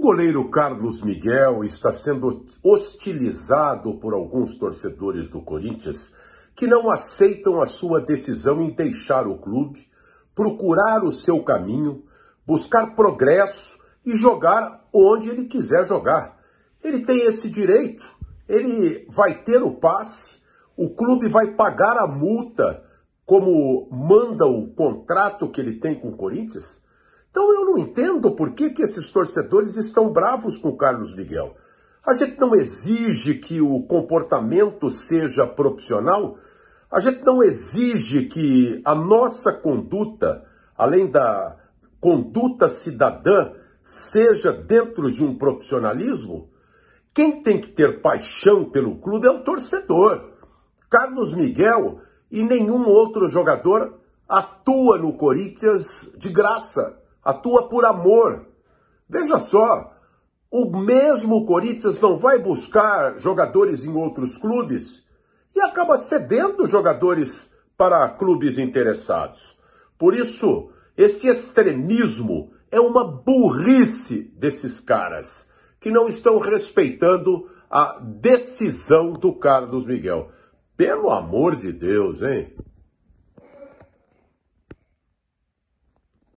O goleiro Carlos Miguel está sendo hostilizado por alguns torcedores do Corinthians que não aceitam a sua decisão em deixar o clube, procurar o seu caminho, buscar progresso e jogar onde ele quiser jogar. Ele tem esse direito, ele vai ter o passe, o clube vai pagar a multa como manda o contrato que ele tem com o Corinthians. Então eu não entendo por que, que esses torcedores estão bravos com o Carlos Miguel. A gente não exige que o comportamento seja profissional, a gente não exige que a nossa conduta, além da conduta cidadã, seja dentro de um profissionalismo. Quem tem que ter paixão pelo clube é o torcedor. Carlos Miguel e nenhum outro jogador atua no Corinthians de graça atua por amor. Veja só, o mesmo Corinthians não vai buscar jogadores em outros clubes e acaba cedendo jogadores para clubes interessados. Por isso, esse extremismo é uma burrice desses caras que não estão respeitando a decisão do Carlos Miguel. Pelo amor de Deus, hein?